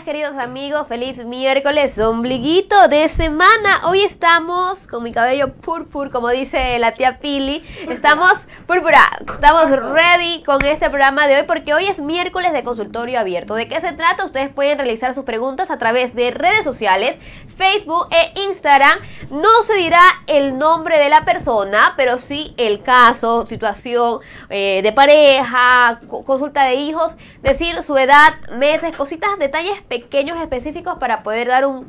queridos amigos, feliz miércoles, ombliguito de semana. Hoy estamos con mi cabello purpur como dice la tía Pili. Estamos púrpura, estamos ready con este programa de hoy porque hoy es miércoles de consultorio abierto. ¿De qué se trata? Ustedes pueden realizar sus preguntas a través de redes sociales, Facebook e Instagram. No se dirá el nombre de la persona, pero sí el caso, situación eh, de pareja, consulta de hijos, decir su edad, meses, cositas, detalles pequeños específicos para poder dar un,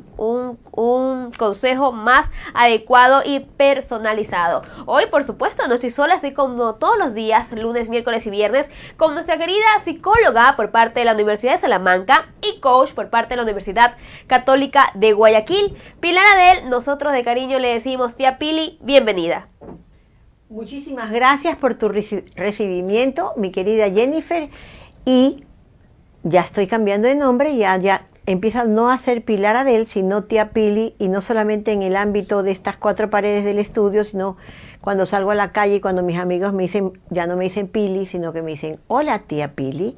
consejo más adecuado y personalizado. Hoy, por supuesto, no estoy sola, así como todos los días, lunes, miércoles y viernes, con nuestra querida psicóloga por parte de la Universidad de Salamanca y coach por parte de la Universidad Católica de Guayaquil. Pilar Adel, nosotros de cariño le decimos, tía Pili, bienvenida. Muchísimas gracias por tu recibimiento, mi querida Jennifer, y ya estoy cambiando de nombre, ya, ya empieza no a ser Pilar Adel, sino tía Pili, y no solamente en el ámbito de estas cuatro paredes del estudio, sino cuando salgo a la calle, y cuando mis amigos me dicen, ya no me dicen Pili, sino que me dicen, hola tía Pili,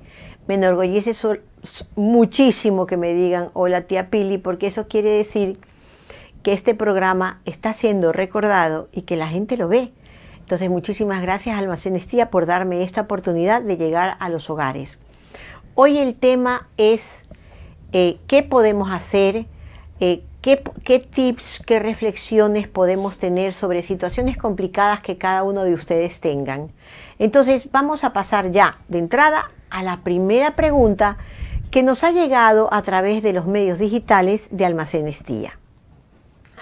me enorgullece muchísimo que me digan, hola tía Pili, porque eso quiere decir que este programa está siendo recordado y que la gente lo ve. Entonces, muchísimas gracias Almacenes Tía por darme esta oportunidad de llegar a los hogares. Hoy el tema es eh, qué podemos hacer, eh, qué, qué tips, qué reflexiones podemos tener sobre situaciones complicadas que cada uno de ustedes tengan. Entonces vamos a pasar ya de entrada a la primera pregunta que nos ha llegado a través de los medios digitales de Almacenes Tía.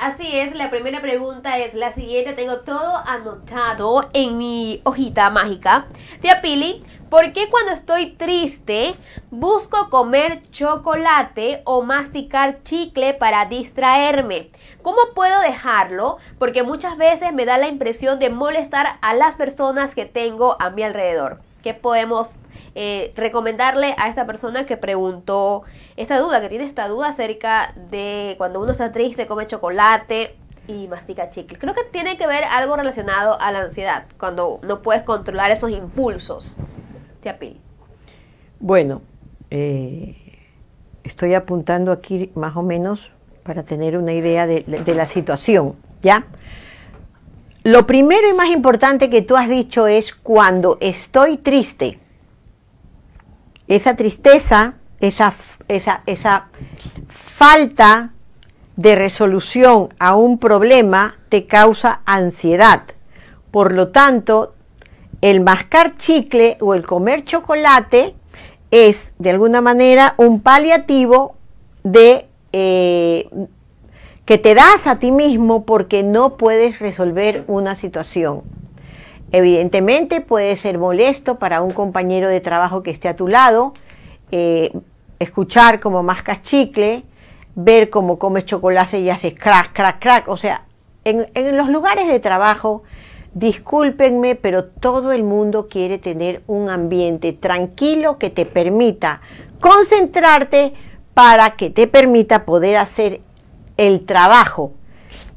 Así es, la primera pregunta es la siguiente. Tengo todo anotado en mi hojita mágica. Tía Pili, ¿por qué cuando estoy triste busco comer chocolate o masticar chicle para distraerme? ¿Cómo puedo dejarlo? Porque muchas veces me da la impresión de molestar a las personas que tengo a mi alrededor. ¿Qué podemos eh, recomendarle a esta persona que preguntó esta duda, que tiene esta duda acerca de cuando uno está triste, come chocolate y mastica chicle. Creo que tiene que ver algo relacionado a la ansiedad, cuando no puedes controlar esos impulsos. Te Bueno, eh, estoy apuntando aquí más o menos para tener una idea de, de la situación, ¿ya? Lo primero y más importante que tú has dicho es cuando estoy triste, esa tristeza, esa, falta de resolución a un problema te causa ansiedad. Por lo tanto, el mascar chicle o el comer chocolate es de alguna manera un paliativo de eh, que te das a ti mismo porque no puedes resolver una situación. Evidentemente puede ser molesto para un compañero de trabajo que esté a tu lado, eh, escuchar como mascas chicle, ver cómo comes chocolate y haces crack, crack, crack. O sea, en, en los lugares de trabajo, discúlpenme, pero todo el mundo quiere tener un ambiente tranquilo que te permita concentrarte para que te permita poder hacer el trabajo.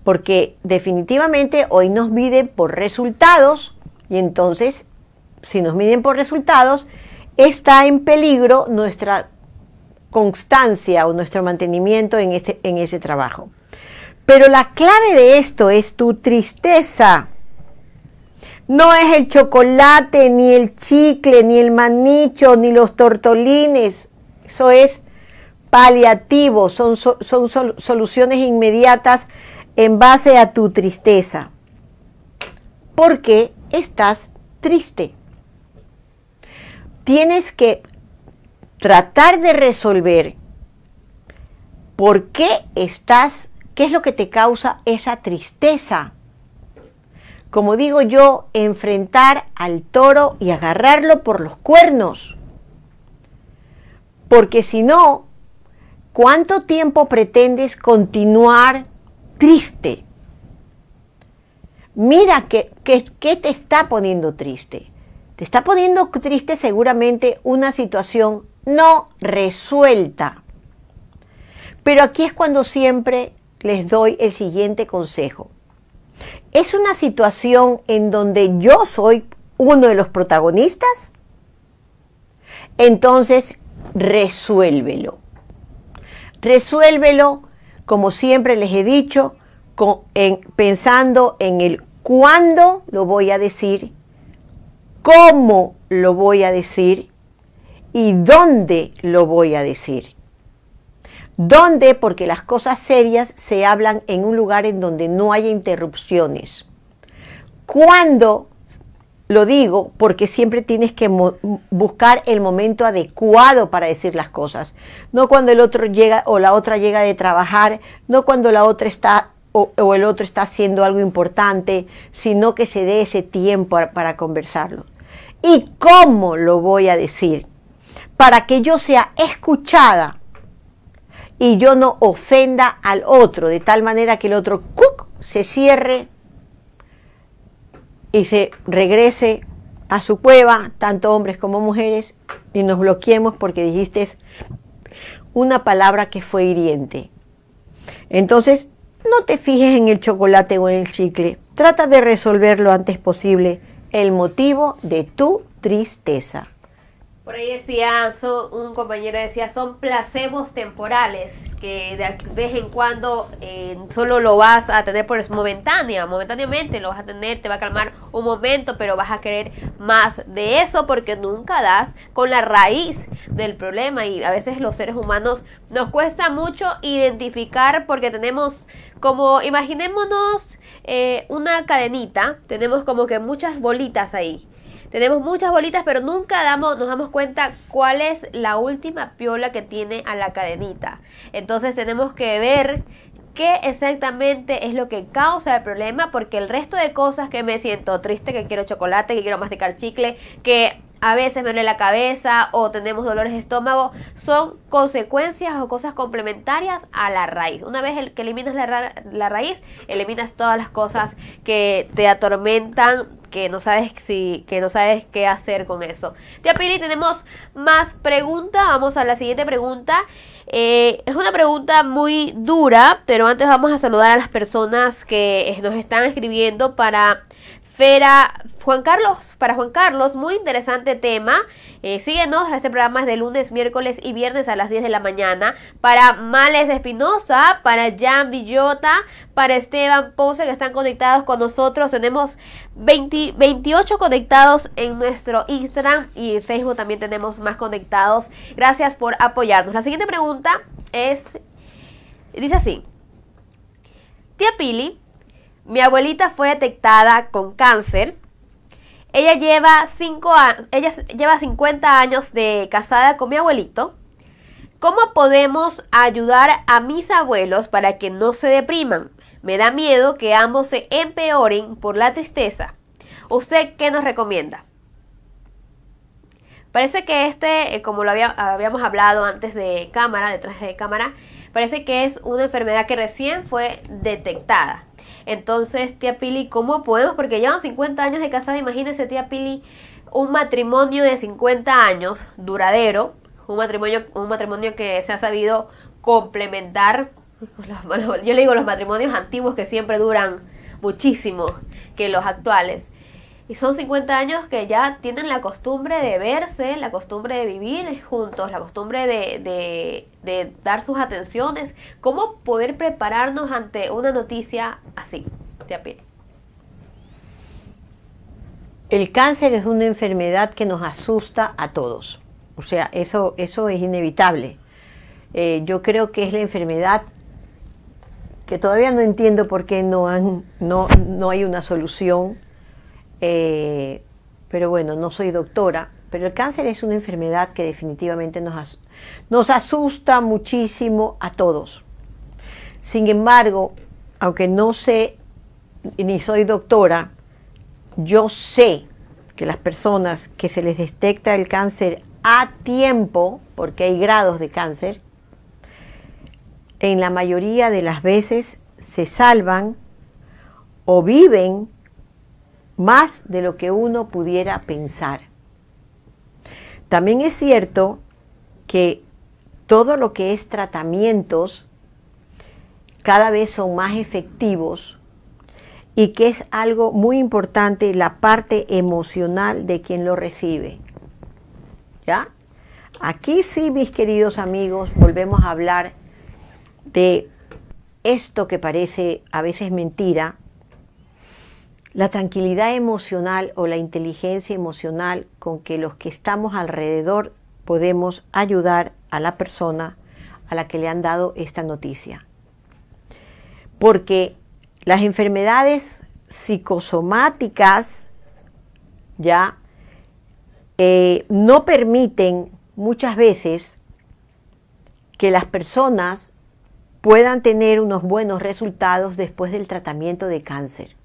Porque definitivamente hoy nos miden por resultados y entonces, si nos miden por resultados, está en peligro nuestra constancia o nuestro mantenimiento en, este, en ese trabajo. Pero la clave de esto es tu tristeza. No es el chocolate, ni el chicle, ni el manicho, ni los tortolines. Eso es paliativo, son, son, soluciones inmediatas en base a tu tristeza. ¿Por qué? estás triste. Tienes que tratar de resolver por qué estás, qué es lo que te causa esa tristeza. Como digo yo, enfrentar al toro y agarrarlo por los cuernos. Porque si no, ¿cuánto tiempo pretendes continuar triste? Mira qué que, te está poniendo triste. Te está poniendo triste seguramente una situación no resuelta. Pero aquí es cuando siempre les doy el siguiente consejo. ¿Es una situación en donde yo soy uno de los protagonistas? Entonces, resuélvelo. Resuélvelo, como siempre les he dicho, pensando en el cuándo lo voy a decir, cómo lo voy a decir y dónde lo voy a decir. ¿Dónde? Porque las cosas serias se hablan en un lugar en donde no haya interrupciones. ¿Cuándo? Lo digo porque siempre tienes que buscar el momento adecuado para decir las cosas. No cuando el otro llega o la otra llega de trabajar, no cuando la otra está o, el otro está haciendo algo importante, sino que se dé ese tiempo para, conversarlo. ¿Y cómo lo voy a decir? Para que yo sea escuchada y yo no ofenda al otro, de tal manera que el otro se cierre y se regrese a su cueva, tanto hombres como mujeres, y nos bloqueemos porque dijiste una palabra que fue hiriente. Entonces, no te fijes en el chocolate o en el chicle. Trata de resolver lo antes posible el motivo de tu tristeza. Por ahí decía, un compañero decía, son placemos temporales, que de vez en cuando eh, solo lo vas a tener por momentánea, momentáneamente lo vas a tener, te va a calmar un momento, pero vas a querer más de eso porque nunca das con la raíz del problema y a veces los seres humanos nos cuesta mucho identificar porque tenemos como, imaginémonos eh, una cadenita, tenemos como que muchas bolitas ahí tenemos muchas bolitas, pero nunca damos, nos damos cuenta cuál es la última piola que tiene a la cadenita. Entonces tenemos que ver qué exactamente es lo que causa el problema, porque el resto de cosas que me siento triste, que quiero chocolate, que quiero masticar chicle, que a veces me duele la cabeza o tenemos dolores de estómago, son consecuencias o cosas complementarias a la raíz. Una vez que eliminas la, raíz, eliminas todas las cosas que te atormentan, que no sabes si, que no sabes qué hacer con eso. Tía Pili, tenemos más preguntas. Vamos a la siguiente pregunta. Eh, es una pregunta muy dura, pero antes vamos a saludar a las personas que nos están escribiendo para Fera, Juan Carlos, para Juan Carlos, muy interesante tema. Eh, síguenos, este programa es de lunes, miércoles y viernes a las 10 de la mañana. Para Males Espinosa, para Jan Villota, para Esteban Ponce, que están conectados con nosotros. Tenemos 28 conectados en nuestro Instagram y en Facebook también tenemos más conectados. Gracias por apoyarnos. La siguiente pregunta es, dice así. Tía Pili, mi abuelita fue detectada con cáncer. Ella lleva, cinco ella lleva 50 años de casada con mi abuelito. ¿Cómo podemos ayudar a mis abuelos para que no se depriman? Me da miedo que ambos se empeoren por la tristeza. ¿Usted qué nos recomienda? Parece que este, eh, como lo habíamos hablado antes de cámara, detrás de cámara, parece que es una enfermedad que recién fue detectada. Entonces, tía Pili, ¿cómo podemos? Porque llevan 50 años de casada, imagínense, tía Pili, un matrimonio de 50 años, duradero, un matrimonio, un matrimonio que se ha sabido complementar. Yo le digo los matrimonios antiguos que siempre duran muchísimo que los actuales. Y son 50 años que ya tienen la costumbre de verse, la costumbre de vivir juntos, la costumbre de, dar sus atenciones. ¿Cómo poder prepararnos ante una noticia así? El cáncer es una enfermedad que nos asusta a todos. O sea, eso, eso es inevitable. Eh, yo creo que es la enfermedad que todavía no entiendo por qué no, han, no, no hay una solución eh, pero bueno, no soy doctora, pero el cáncer es una enfermedad que definitivamente nos, nos asusta muchísimo a todos. Sin embargo, aunque no sé ni soy doctora, yo sé que las personas que se les detecta el cáncer a tiempo, porque hay grados de cáncer, en la mayoría de las veces se salvan o viven más de lo que uno pudiera pensar. También es cierto que todo lo que es tratamientos cada vez son más efectivos y que es algo muy importante la parte emocional de quien lo recibe. ¿Ya? Aquí sí, mis queridos amigos, volvemos a hablar de esto que parece a veces mentira, la tranquilidad emocional o la inteligencia emocional con que los que estamos alrededor podemos ayudar a la persona a la que le han dado esta noticia. Porque las enfermedades psicosomáticas ya eh, no permiten muchas veces que las personas puedan tener unos buenos resultados después del tratamiento de cáncer.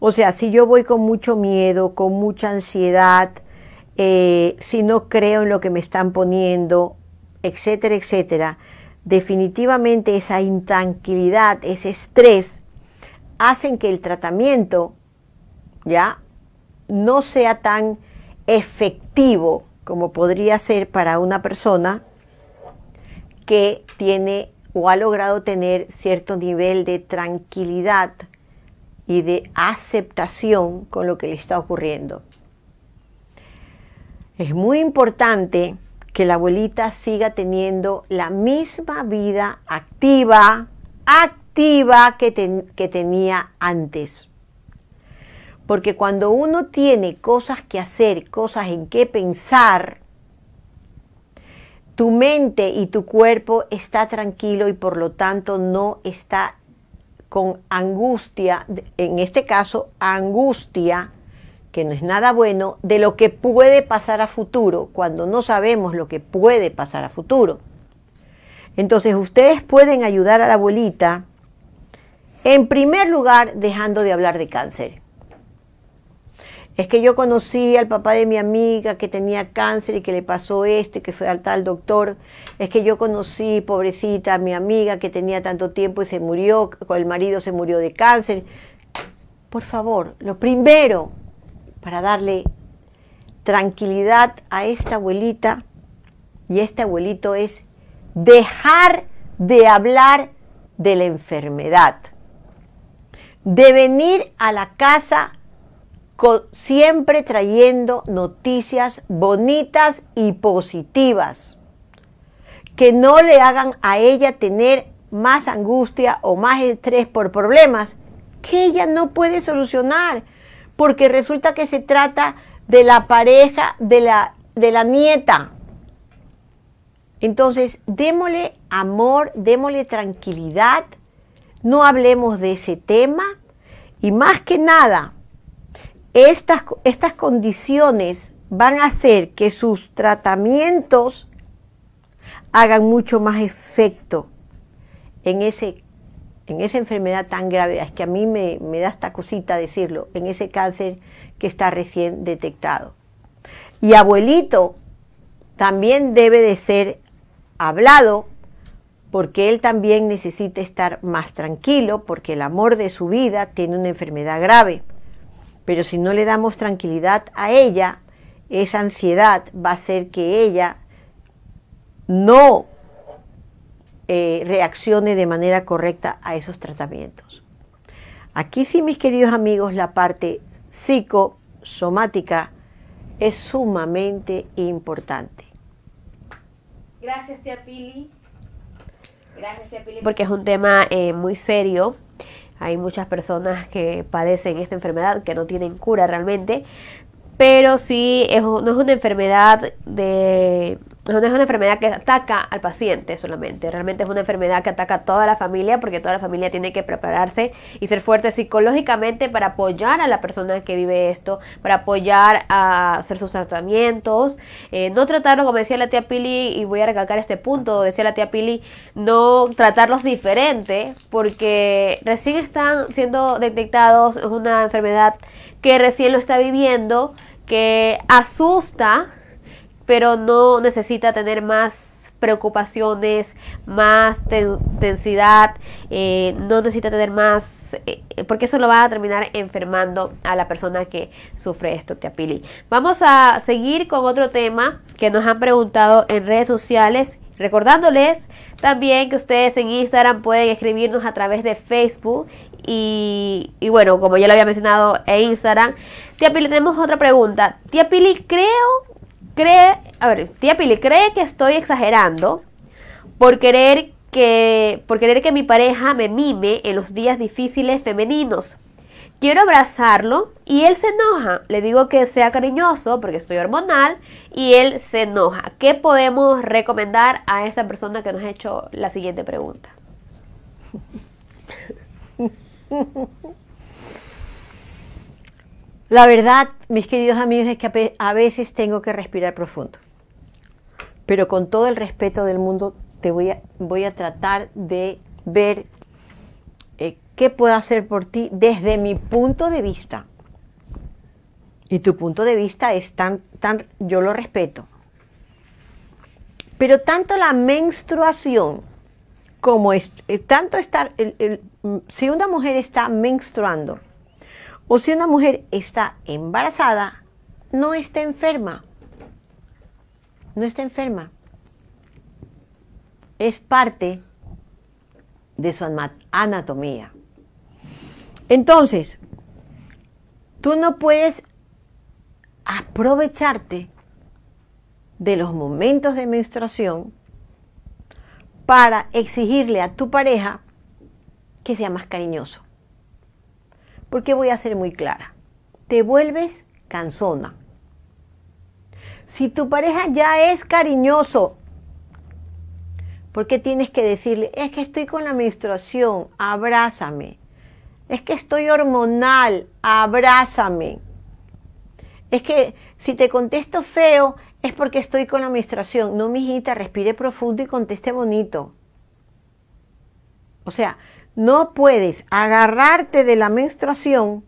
O sea, si yo voy con mucho miedo, con mucha ansiedad, eh, si no creo en lo que me están poniendo, etcétera, etcétera, definitivamente esa intranquilidad, ese estrés, hacen que el tratamiento ya no sea tan efectivo como podría ser para una persona que tiene o ha logrado tener cierto nivel de tranquilidad y de aceptación con lo que le está ocurriendo. Es muy importante que la abuelita siga teniendo la misma vida activa, activa que, tenía antes. Porque cuando uno tiene cosas que hacer, cosas en que pensar, tu mente y tu cuerpo está tranquilo y por lo tanto no está con angustia, en este caso angustia, que no es nada bueno, de lo que puede pasar a futuro, cuando no sabemos lo que puede pasar a futuro. Entonces ustedes pueden ayudar a la abuelita, en primer lugar, dejando de hablar de cáncer es que yo conocí al papá de mi amiga que tenía cáncer y que le pasó este, que fue al tal doctor, es que yo conocí, pobrecita, a mi amiga que tenía tanto tiempo y se murió, con el marido se murió de cáncer. Por favor, lo primero para darle tranquilidad a esta abuelita y a este abuelito es dejar de hablar de la enfermedad, de venir a la casa siempre trayendo noticias bonitas y positivas, que no le hagan a ella tener más angustia o más estrés por problemas que ella no puede solucionar, porque resulta que se trata de la pareja de la, de la nieta. Entonces, démosle amor, démosle tranquilidad, no hablemos de ese tema y más que nada, estas, estas condiciones van a hacer que sus tratamientos hagan mucho más efecto en, ese, en esa enfermedad tan grave, es que a mí me, me da esta cosita decirlo, en ese cáncer que está recién detectado. Y abuelito también debe de ser hablado porque él también necesita estar más tranquilo porque el amor de su vida tiene una enfermedad grave. Pero si no le damos tranquilidad a ella, esa ansiedad va a hacer que ella no eh, reaccione de manera correcta a esos tratamientos. Aquí sí, mis queridos amigos, la parte psicosomática es sumamente importante. Gracias, tía Pili. Gracias, tía Pili. Porque es un tema eh, muy serio hay muchas personas que padecen esta enfermedad que no tienen cura realmente, pero sí no es una enfermedad de no es una enfermedad que ataca al paciente solamente, realmente es una enfermedad que ataca a toda la familia porque toda la familia tiene que prepararse y ser fuerte psicológicamente para apoyar a la persona que vive esto, para apoyar a hacer sus tratamientos, eh, no tratarlo como decía la tía Pili y voy a recalcar este punto, decía la tía Pili, no tratarlos diferente porque recién están siendo detectados, es una enfermedad que recién lo está viviendo, que asusta pero no necesita tener más preocupaciones, más tensidad. Eh, no necesita tener más, eh, porque eso lo va a terminar enfermando a la persona que sufre esto, tía Pili. Vamos a seguir con otro tema que nos han preguntado en redes sociales. Recordándoles también que ustedes en Instagram pueden escribirnos a través de Facebook y, y bueno, como ya lo había mencionado en Instagram, Tía Pili, tenemos otra pregunta. Tía Pili, creo a ver, tía Pili, cree que estoy exagerando por querer que, por querer que mi pareja me mime en los días difíciles femeninos. Quiero abrazarlo y él se enoja. Le digo que sea cariñoso porque estoy hormonal y él se enoja. ¿Qué podemos recomendar a esta persona que nos ha hecho la siguiente pregunta? La verdad, mis queridos amigos, es que a veces tengo que respirar profundo. Pero con todo el respeto del mundo, te voy a, voy a tratar de ver eh, qué puedo hacer por ti desde mi punto de vista. Y tu punto de vista es tan, tan, yo lo respeto. Pero tanto la menstruación como eh, tanto estar, mm, si una mujer está menstruando, o si una mujer está embarazada, no está enferma. No está enferma. Es parte de su anatomía. Entonces, tú no puedes aprovecharte de los momentos de menstruación para exigirle a tu pareja que sea más cariñoso porque voy a ser muy clara. Te vuelves cansona. Si tu pareja ya es cariñoso, ¿por qué tienes que decirle, es que estoy con la menstruación, abrázame? Es que estoy hormonal, abrázame. Es que si te contesto feo, es porque estoy con la menstruación. No, mijita, respire profundo y conteste bonito. O sea, no puedes agarrarte de la menstruación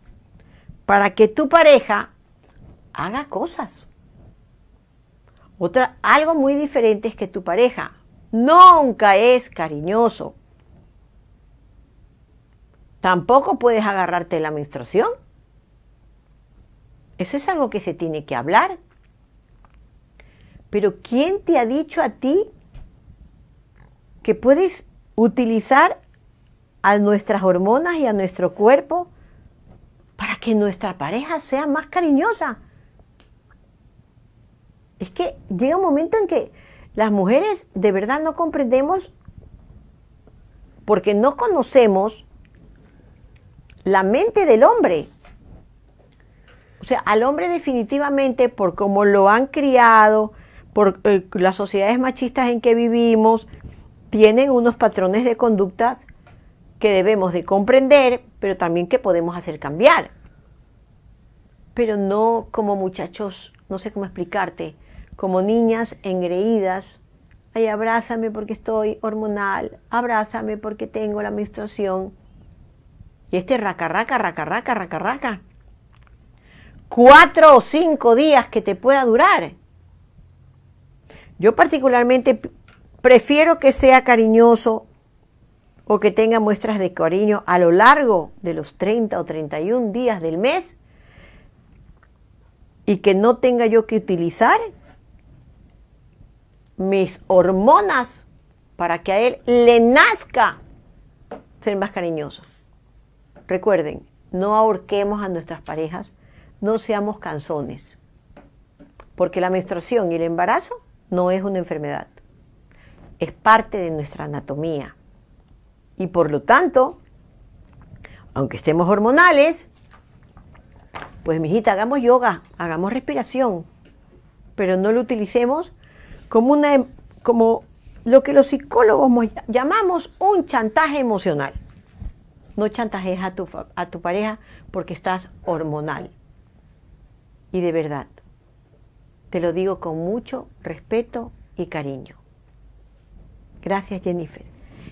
para que tu pareja haga cosas. Otra, algo muy diferente es que tu pareja nunca es cariñoso. Tampoco puedes agarrarte de la menstruación. Eso es algo que se tiene que hablar. Pero ¿quién te ha dicho a ti que puedes utilizar a nuestras hormonas y a nuestro cuerpo para que nuestra pareja sea más cariñosa. Es que llega un momento en que las mujeres de verdad no comprendemos porque no conocemos la mente del hombre. O sea, al hombre definitivamente, por cómo lo han criado, por eh, las sociedades machistas en que vivimos, tienen unos patrones de conductas que debemos de comprender, pero también que podemos hacer cambiar. Pero no como muchachos, no sé cómo explicarte, como niñas engreídas, ay, abrázame porque estoy hormonal, abrázame porque tengo la menstruación. Y este raca, raca, raca, raca, raca, Cuatro o cinco días que te pueda durar. Yo particularmente prefiero que sea cariñoso, o que tenga muestras de cariño a lo largo de los 30 o 31 días del mes y que no tenga yo que utilizar mis hormonas para que a él le nazca ser más cariñoso. Recuerden, no ahorquemos a nuestras parejas, no seamos canzones, porque la menstruación y el embarazo no es una enfermedad, es parte de nuestra anatomía y por lo tanto, aunque estemos hormonales, pues mijita, hagamos yoga, hagamos respiración, pero no lo utilicemos como una em, como lo que los psicólogos llamamos un chantaje emocional. No chantajes a a tu pareja porque estás hormonal. Y de verdad, te lo digo con mucho respeto y cariño. Gracias, Jennifer.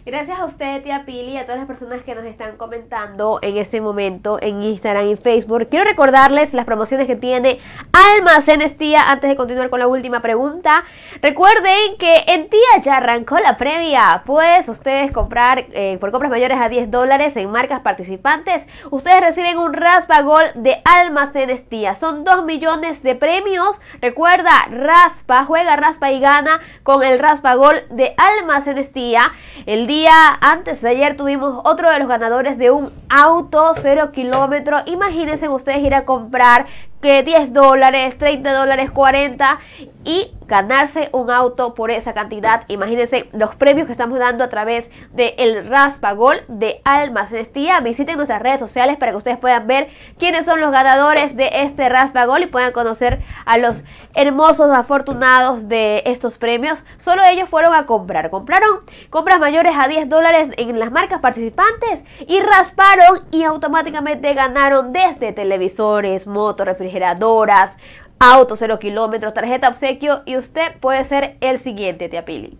Gracias a usted, tía Pili, y a todas las personas que nos están comentando en este momento en Instagram y Facebook. Quiero recordarles las promociones que tiene Almacenes Tía antes de continuar con la última pregunta. Recuerden que en Tía ya arrancó la previa. Puedes ustedes comprar eh, por compras mayores a 10 dólares en marcas participantes. Ustedes reciben un raspa gol de Almacenes Tía. Son 2 millones de premios. Recuerda, raspa, juega raspa y gana con el raspa gol de Almacenes Tía. El día antes de ayer tuvimos otro de los ganadores de un auto cero kilómetro. Imagínense ustedes ir a comprar que 10 dólares, 30 dólares, 40 y ganarse un auto por esa cantidad. Imagínense los premios que estamos dando a través del el Raspagol de Alma. Cestía, Visiten nuestras redes sociales para que ustedes puedan ver quiénes son los ganadores de este Raspagol y puedan conocer a los hermosos afortunados de estos premios. Solo ellos fueron a comprar. Compraron compras mayores a 10 dólares en las marcas participantes y rasparon y automáticamente ganaron desde televisores, motos, refrigeradores geradoras, autos cero kilómetros, tarjeta obsequio y usted puede ser el siguiente, tía Pili.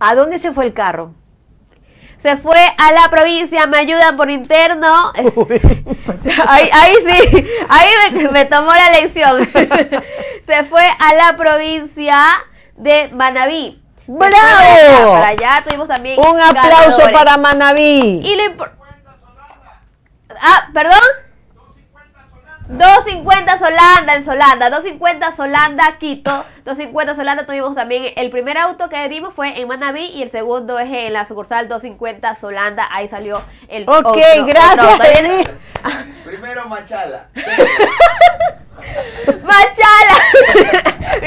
¿A dónde se fue el carro? se fue a la provincia, me ayudan por interno. Ahí, sí, ahí me, tomó la lección. se fue a la provincia de Manabí. ¡Bravo! allá tuvimos también. Un aplauso para Manabí. Y lo Ah, perdón. 250 Solanda en Solanda, 250 Solanda Quito, 250 Solanda tuvimos también el primer auto que dimos fue en Manaví y el segundo es en la sucursal 250 Solanda, ahí salió el Ok, gracias. Primero Machala. Machala.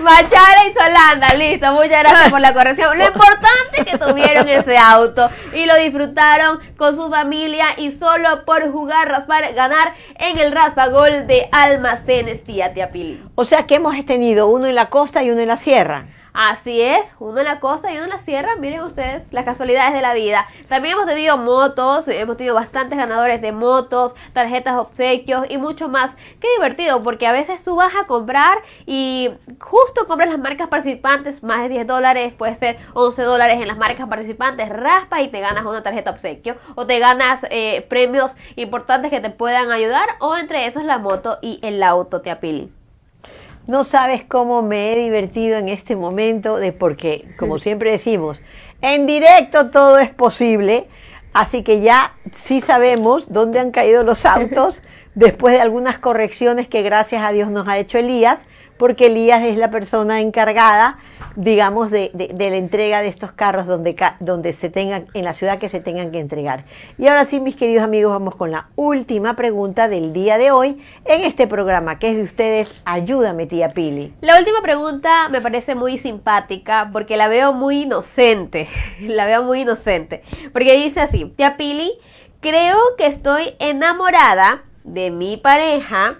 Machala y Solanda, listo, muchas gracias por la corrección. Lo importante es que tuvieron ese auto y lo disfrutaron con su familia y solo por jugar, raspar, ganar en el gol de Almacenes Tía Tía O sea que hemos tenido uno en la costa y uno en la sierra. Así es, uno en la costa y uno en la sierra. Miren ustedes las casualidades de la vida. También hemos tenido motos, hemos tenido bastantes ganadores de motos, tarjetas obsequios y mucho más. Qué divertido, porque a veces tú vas a comprar y justo compras las marcas participantes, más de 10 dólares, puede ser 11 dólares en las marcas participantes, raspa y te ganas una tarjeta obsequio o te ganas eh, premios importantes que te puedan ayudar o entre esos la moto y el auto, te apilan no sabes cómo me he divertido en este momento de porque, como siempre decimos, en directo todo es posible. Así que ya sí sabemos dónde han caído los autos después de algunas correcciones que gracias a Dios nos ha hecho Elías porque Elías es la persona encargada, digamos, de, la entrega de estos carros donde, donde se tengan, en la ciudad que se tengan que entregar. Y ahora sí, mis queridos amigos, vamos con la última pregunta del día de hoy en este programa que es de ustedes. Ayúdame, tía Pili. La última pregunta me parece muy simpática porque la veo muy inocente. La veo muy inocente. Porque dice así, tía Pili, creo que estoy enamorada de mi pareja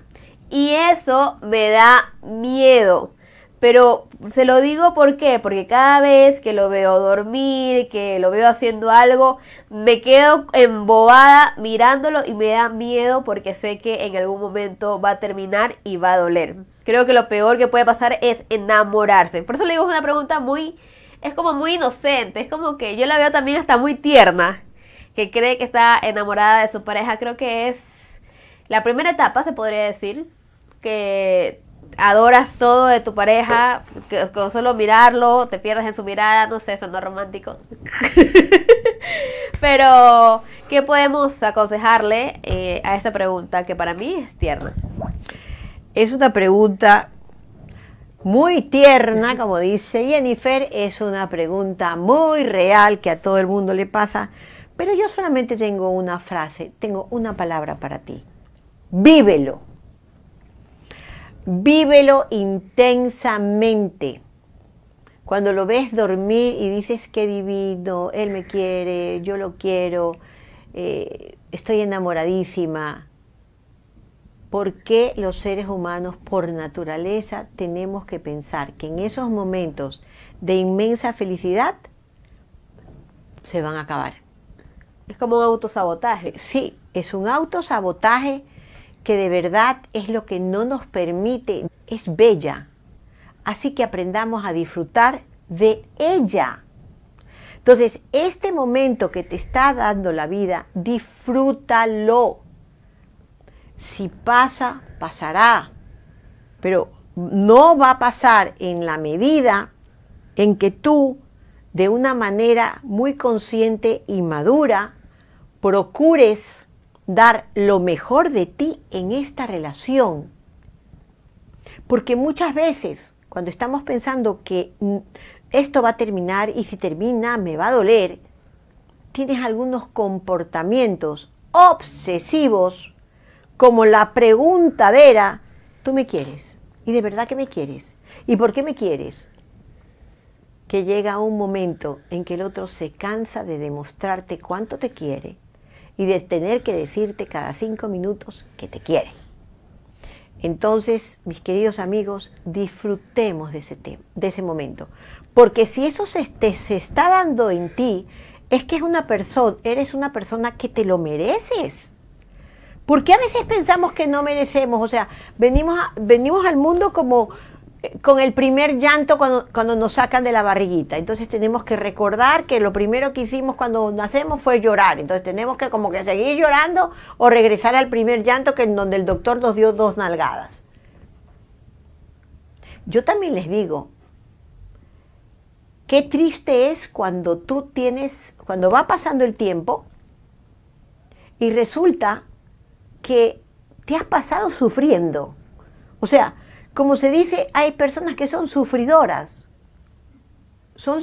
y eso me da miedo. Pero se lo digo porque porque cada vez que lo veo dormir, que lo veo haciendo algo, me quedo embobada mirándolo y me da miedo porque sé que en algún momento va a terminar y va a doler. Creo que lo peor que puede pasar es enamorarse. Por eso le digo una pregunta muy, es como muy inocente, es como que yo la veo también hasta muy tierna, que cree que está enamorada de su pareja. Creo que es la primera etapa, se podría decir, que adoras todo de tu pareja, que, con solo mirarlo, te pierdes en su mirada, no sé, eso no es romántico. Pero, ¿qué podemos aconsejarle eh, a esta pregunta que para mí es tierna? Es una pregunta muy tierna, como dice Jennifer, es una pregunta muy real que a todo el mundo le pasa, pero yo solamente tengo una frase, tengo una palabra para ti. Vívelo. Vívelo intensamente. Cuando lo ves dormir y dices qué divino, él me quiere, yo lo quiero, eh, estoy enamoradísima. ¿Por qué los seres humanos por naturaleza tenemos que pensar que en esos momentos de inmensa felicidad se van a acabar? Es como un autosabotaje. Sí, es un autosabotaje que de verdad es lo que no nos permite, es bella. Así que aprendamos a disfrutar de ella. Entonces, este momento que te está dando la vida, disfrútalo. Si pasa, pasará. Pero no va a pasar en la medida en que tú, de una manera muy consciente y madura, procures dar lo mejor de ti en esta relación. Porque muchas veces cuando estamos pensando que mm, esto va a terminar y si termina me va a doler, tienes algunos comportamientos obsesivos como la preguntadera, tú me quieres y de verdad que me quieres y por qué me quieres. Que llega un momento en que el otro se cansa de demostrarte cuánto te quiere y de tener que decirte cada cinco minutos que te quiere. Entonces, mis queridos amigos, disfrutemos de ese, de ese momento. Porque si eso se, se está dando en ti, es que es una persona, eres una persona que te lo mereces. Porque a veces pensamos que no merecemos, o sea, venimos, venimos al mundo como, con el primer llanto cuando, cuando, nos sacan de la barriguita. Entonces tenemos que recordar que lo primero que hicimos cuando nacemos fue llorar. Entonces tenemos que como que seguir llorando o regresar al primer llanto que en donde el doctor nos dio dos nalgadas. Yo también les digo, qué triste es cuando tú tienes, cuando va pasando el tiempo y resulta que te has pasado sufriendo. O sea, como se dice, hay personas que son sufridoras, son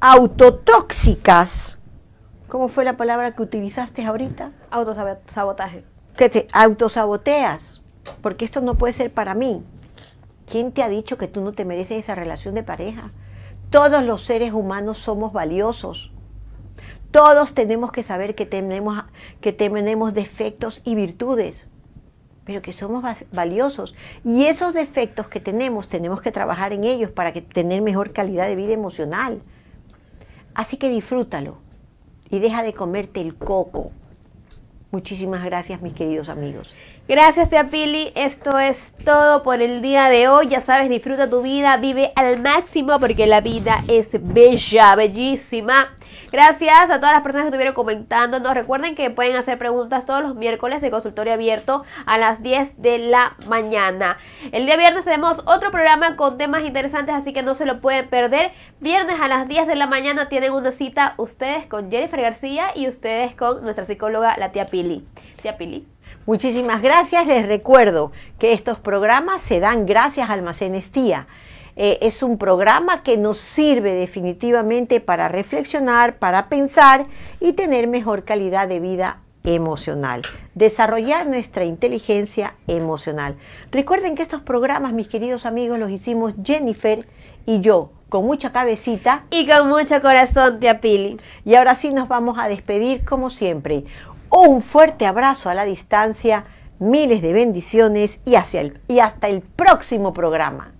autotóxicas. ¿Cómo fue la palabra que utilizaste ahorita? Autosabotaje. Que te autosaboteas, porque esto no puede ser para mí. ¿Quién te ha dicho que tú no te mereces esa relación de pareja? Todos los seres humanos somos valiosos. Todos tenemos que saber que tenemos, que tenemos defectos y virtudes pero que somos valiosos. Y esos defectos que tenemos, tenemos que trabajar en ellos para tener mejor calidad de vida emocional. Así que disfrútalo y deja de comerte el coco. Muchísimas gracias, mis queridos amigos. Gracias, Tia Pili. Esto es todo por el día de hoy. Ya sabes, disfruta tu vida, vive al máximo porque la vida es bella, bellísima. Gracias a todas las personas que estuvieron comentando. Nos recuerden que pueden hacer preguntas todos los miércoles de consultorio abierto a las 10 de la mañana. El día viernes tenemos otro programa con temas interesantes, así que no se lo pueden perder. Viernes a las 10 de la mañana tienen una cita ustedes con Jennifer García y ustedes con nuestra psicóloga, la tía Pili. Tía Pili. Muchísimas gracias. Les recuerdo que estos programas se dan gracias a Almacenes Tía. Eh, es un programa que nos sirve definitivamente para reflexionar, para pensar y tener mejor calidad de vida emocional, desarrollar nuestra inteligencia emocional. Recuerden que estos programas, mis queridos amigos, los hicimos Jennifer y yo, con mucha cabecita. Y con mucho corazón, tía Pili. Y ahora sí nos vamos a despedir como siempre. Un fuerte abrazo a la distancia, miles de bendiciones y hasta el próximo programa.